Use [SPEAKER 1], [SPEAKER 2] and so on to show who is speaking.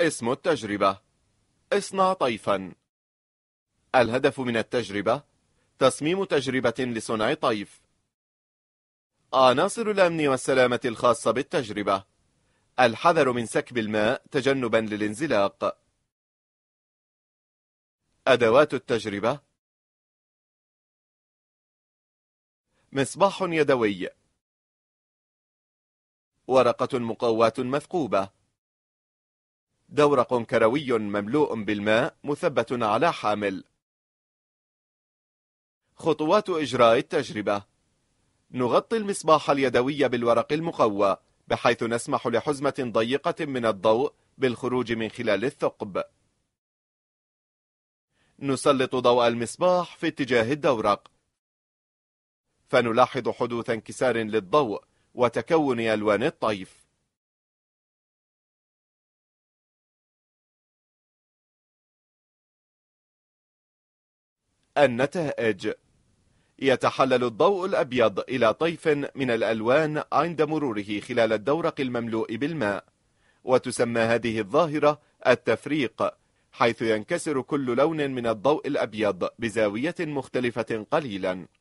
[SPEAKER 1] اسم التجربة اصنع طيفا الهدف من التجربة تصميم تجربة لصنع طيف عناصر الأمن والسلامة الخاصة بالتجربة الحذر من سكب
[SPEAKER 2] الماء تجنبا للانزلاق أدوات التجربة مصباح يدوي ورقة مقواة مثقوبة
[SPEAKER 1] دورق كروي مملوء بالماء مثبت على حامل خطوات إجراء التجربة نغطي المصباح اليدوي بالورق المقوى بحيث نسمح لحزمة ضيقة من الضوء بالخروج من خلال الثقب نسلط ضوء المصباح في اتجاه الدورق فنلاحظ حدوث
[SPEAKER 2] انكسار للضوء وتكون ألوان الطيف النتائج يتحلل الضوء الأبيض إلى
[SPEAKER 1] طيف من الألوان عند مروره خلال الدورق المملوء بالماء وتسمى هذه الظاهرة التفريق حيث ينكسر كل لون من الضوء
[SPEAKER 2] الأبيض بزاوية مختلفة قليلاً